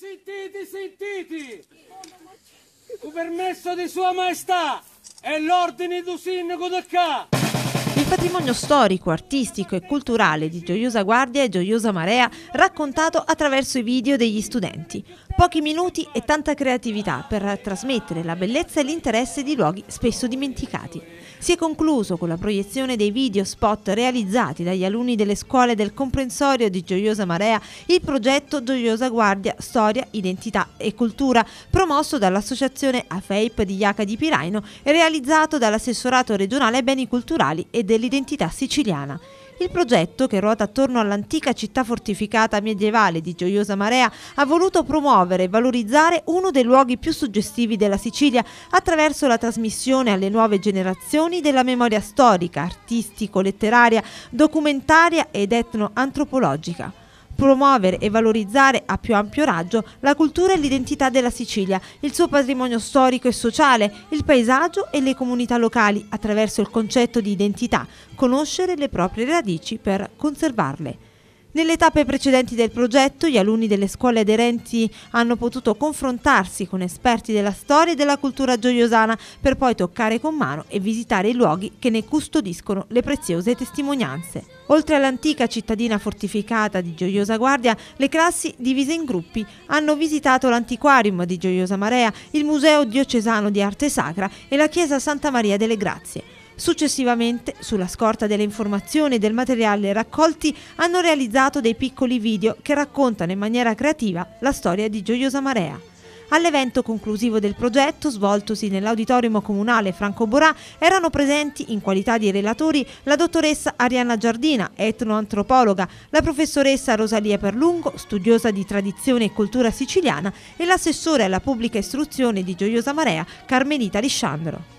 sentiti, sentiti! Il permesso di Sua Maestà è l'ordine del sindaco da Ca. Il patrimonio storico, artistico e culturale di Gioiosa Guardia e Gioiosa Marea raccontato attraverso i video degli studenti. Pochi minuti e tanta creatività per trasmettere la bellezza e l'interesse di luoghi spesso dimenticati. Si è concluso con la proiezione dei video spot realizzati dagli alunni delle scuole del comprensorio di Gioiosa Marea il progetto Gioiosa Guardia Storia, Identità e Cultura, promosso dall'associazione AFEIP di Iaca di Piraino e realizzato dall'assessorato regionale Beni Culturali e dell'Identità Siciliana. Il progetto, che ruota attorno all'antica città fortificata medievale di Gioiosa Marea, ha voluto promuovere e valorizzare uno dei luoghi più suggestivi della Sicilia attraverso la trasmissione alle nuove generazioni della memoria storica, artistico-letteraria, documentaria ed etno-antropologica promuovere e valorizzare a più ampio raggio la cultura e l'identità della Sicilia, il suo patrimonio storico e sociale, il paesaggio e le comunità locali attraverso il concetto di identità, conoscere le proprie radici per conservarle. Nelle tappe precedenti del progetto gli alunni delle scuole aderenti hanno potuto confrontarsi con esperti della storia e della cultura gioiosana per poi toccare con mano e visitare i luoghi che ne custodiscono le preziose testimonianze. Oltre all'antica cittadina fortificata di Gioiosa Guardia, le classi, divise in gruppi, hanno visitato l'antiquarium di Gioiosa Marea, il Museo diocesano di arte sacra e la chiesa Santa Maria delle Grazie. Successivamente, sulla scorta delle informazioni e del materiale raccolti, hanno realizzato dei piccoli video che raccontano in maniera creativa la storia di Gioiosa Marea. All'evento conclusivo del progetto, svoltosi nell'auditorium comunale Franco Borà, erano presenti in qualità di relatori la dottoressa Arianna Giardina, etnoantropologa, la professoressa Rosalia Perlungo, studiosa di tradizione e cultura siciliana, e l'assessore alla pubblica istruzione di Gioiosa Marea, Carmelita Lisciandro.